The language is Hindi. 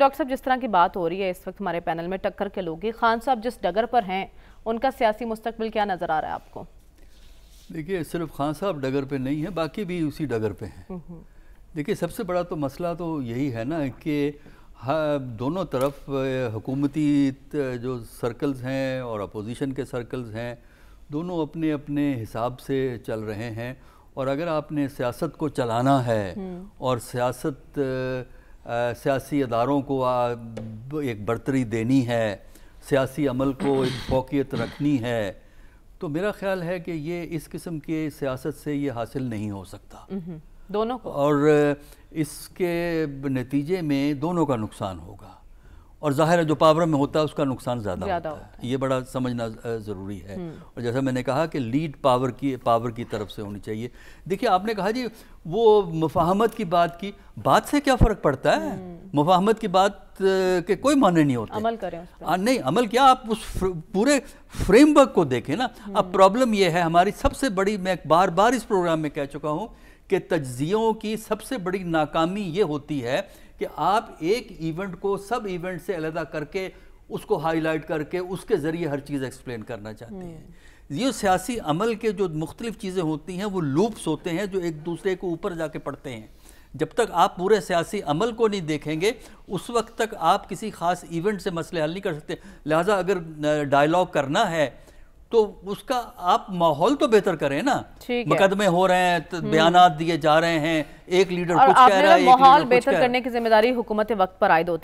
डॉक्टर साहब जिस तरह की बात हो रही है इस वक्त हमारे पैनल में टक्कर के लोग खान साहब जिस डगर पर हैं उनका सियासी मुस्तबिल क्या नज़र आ रहा है आपको देखिए सिर्फ खान साहब डगर पे नहीं है बाकी भी उसी डगर पे हैं हम्म, हम्म। देखिए सबसे बड़ा तो मसला तो यही है ना कि दोनों तरफ हुकूमती जो सर्कल्स हैं और अपोजिशन के सर्कल्स हैं दोनों अपने अपने हिसाब से चल रहे हैं और अगर आपने सियासत को चलाना है हम्म। और सियासत सियासी अदारों को एक बर्तरी देनी है सियासी अमल को एक फोकियत रखनी है तो मेरा ख्याल है कि ये इस किस्म के सियासत से ये हासिल नहीं हो सकता दोनों को और इसके नतीजे में दोनों का नुकसान होगा और ज़ाहिर है जो पावर में होता है उसका नुकसान ज़्यादा होता, होता है ये बड़ा समझना ज़रूरी है हम्म। और जैसा मैंने कहा कि लीड पावर की पावर की तरफ से होनी चाहिए देखिए आपने कहा जी वो मुफाहमत की बात की बात से क्या फ़र्क पड़ता है हम्म। मुफाहमत की बात के कोई माने नहीं होते अमल करें आ, नहीं अमल क्या आप उस फ्र, पूरे फ्रेमवर्क को देखें ना अब हम्म। प्रॉब्लम यह है हमारी सबसे बड़ी मैं बार बार इस प्रोग्राम में कह चुका हूँ कि तजियों की सबसे बड़ी नाकामी ये होती है कि आप एक इवेंट को सब इवेंट से अलहदा करके उसको हाईलाइट करके उसके ज़रिए हर चीज़ एक्सप्लेन करना चाहते हैं हम्म। ये सियासी अमल के जो मुख्तलिफ चीज़ें होती हैं वो लूप्स होते हैं जो एक दूसरे को ऊपर जाके पढ़ते हैं जब तक आप पूरे सियासी अमल को नहीं देखेंगे उस वक्त तक आप किसी खास इवेंट से मसले हल नहीं कर सकते लिहाजा अगर डायलॉग करना है तो उसका आप माहौल तो बेहतर करें ना मुकदमे हो रहे हैं तो हम्म। बयान दिए जा रहे हैं एक लीडर कुछ कह रहा है माहौल बेहतर करने की जिम्मेदारी हुकूमत वक्त पर आयद होती